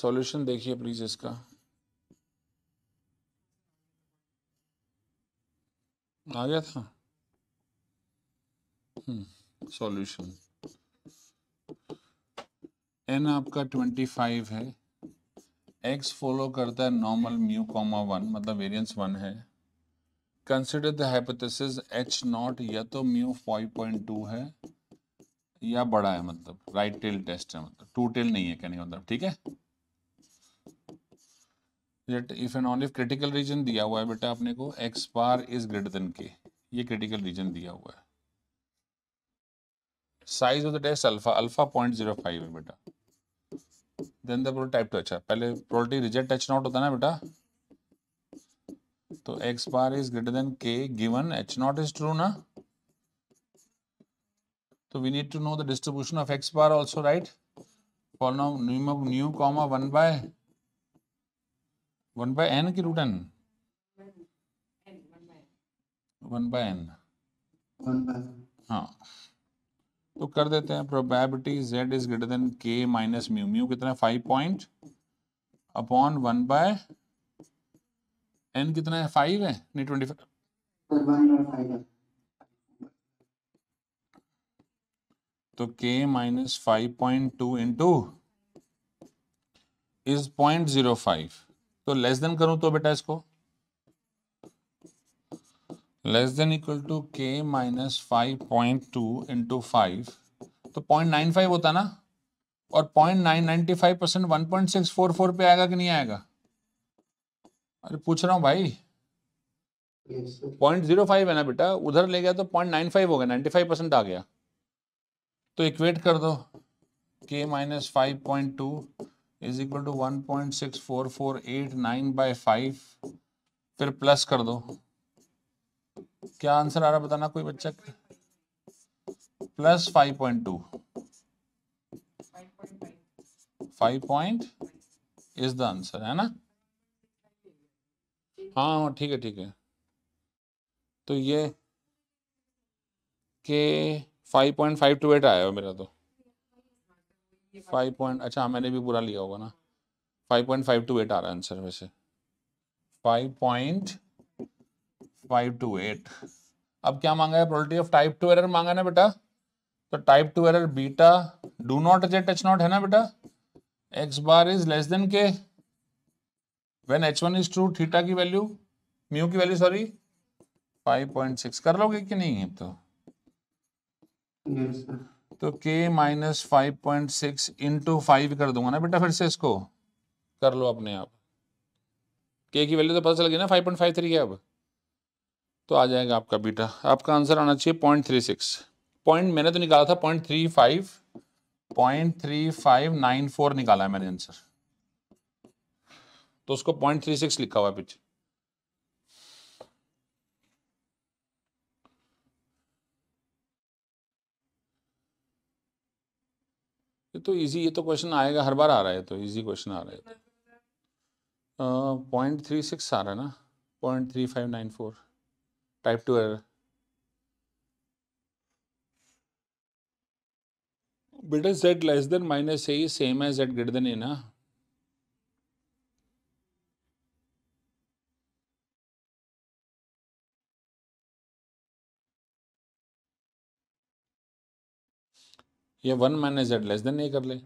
solution देखिए please इसका आ गया था सॉल्यूशन हम्म, एन आपका ट्वेंटी फाइव है एक्स फॉलो करता है नॉर्मल म्यू कॉमा वन मतलब वेरिएंस वन है consider the hypothesis H naught या तो म्यू फाइव पॉइंट टू है या बड़ा है मतलब राइट टेल टेस्ट है मतलब टू टेल नहीं है कहने का मतलब ठीक है if and only critical region दिया हुआ है बेटा अपने को X bar is greater than K ये क्रिटिकल रीजन दिया हुआ है size of the test alpha alpha point zero five है बेटा देन द प्रोटोटाइप टू अच्छा पहले प्रोटी रिजेक्ट टच नॉट होता ना बेटा तो X bar is greater than K given H naught is true ना तो we need to know the distribution of X bar also right for now mu comma one by one by n की root n one by n हाँ तो कर देते हैं probability Z is greater than K minus mu mu कितना five point upon one by n कितना है five है नहीं ट्वेंटी फाइव तो k minus five point two into is point zero five तो लेस देन करूं तो बेटा इसको less than equal to k minus five point two into five तो पॉइंट नाइन फाइव होता ना और point nine ninety five percent one point six four four पे आएगा कि नहीं आएगा अरे पूछ रहा हूं भाई पॉइंट जीरो फाइव है ना बेटा उधर ले गया तो पॉइंट नाइन फाइव हो गया नाइन्टी फाइव परसेंट आ गया तो इक्वेट कर दो k minus five point two is equal to one point six four four eight nine by five फिर प्लस कर दो क्या आंसर आ रहा बताना कोई बच्चा plus five point two five point is the answer है ना हाँ, हाँ ठीक है ठीक है तो ये k five point five two eight आया हो मेरा तो फाइव पॉइंट अच्छा मैंने भी बुरा लिया होगा ना five point five two eight आ रहा है आंसर वैसे five point five two eight अब क्या मांगा है probability of type two error मांगा ना बेटा तो type two error beta do not एज टच नॉट है ना बेटा x bar is less than k when H one is true theta की वैल्यू म्यू की value sorry five point six कर लोगे कि नहीं है तो yes, तो k minus five point six into five कर दूंगा ना बेटा फिर से इसको कर लो अपने आप k की वैल्यू तो पता चल गई ना फाइव पॉइंट फाइव थ्री है अब तो आ जाएगा आपका बेटा आपका आंसर आना चाहिए पॉइंट थ्री सिक्स पॉइंट मैंने तो निकाला था point three five point three five nine four निकाला है मैंने आंसर तो उसको पॉइंट थ्री सिक्स लिखा हुआ पीछे ये तो इजी ये तो क्वेश्चन आएगा हर बार आ रहा है तो इजी क्वेश्चन आ रहा है पॉइंट थ्री सिक्स आ रहा है ना point three five nine four type two error beta z less than minus a same है जेड ग्रेटर देन ए ना या one minus z less than a कर ले